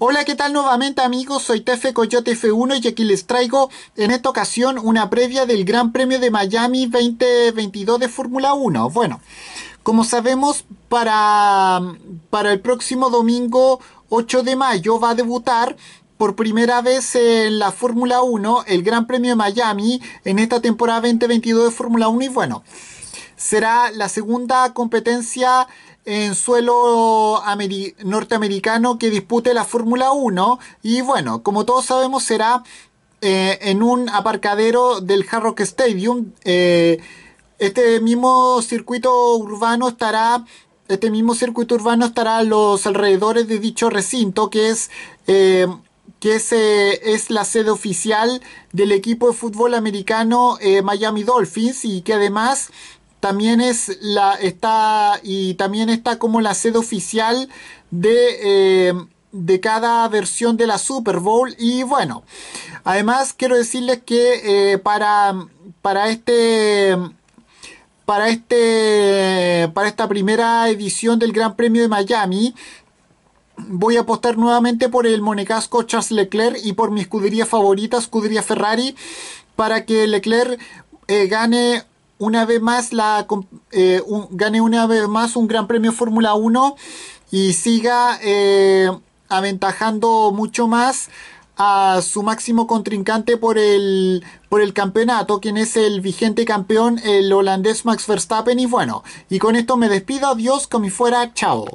Hola, ¿qué tal nuevamente amigos? Soy Tefe Coyote F1 y aquí les traigo en esta ocasión una previa del Gran Premio de Miami 2022 de Fórmula 1. Bueno, como sabemos, para, para el próximo domingo 8 de mayo va a debutar por primera vez en la Fórmula 1 el Gran Premio de Miami en esta temporada 2022 de Fórmula 1 y bueno será la segunda competencia en suelo norteamericano que dispute la Fórmula 1 y bueno, como todos sabemos será eh, en un aparcadero del Hard Stadium. Eh, este mismo circuito urbano estará este mismo circuito urbano estará a los alrededores de dicho recinto que es eh, que es, es, la sede oficial del equipo de fútbol americano Miami Dolphins y que además también es la, está, y también está como la sede oficial de, eh, de cada versión de la Super Bowl. Y bueno, además quiero decirles que eh, para, para este para este para esta primera edición del Gran Premio de Miami voy a apostar nuevamente por el Monecasco Charles Leclerc y por mi escudería favorita, escudería Ferrari, para que Leclerc eh, gane una vez más la eh, gane una vez más un gran premio Fórmula 1 y siga eh, aventajando mucho más a su máximo contrincante por el, por el campeonato, quien es el vigente campeón, el holandés Max Verstappen. Y bueno, y con esto me despido, adiós, como fuera, chao.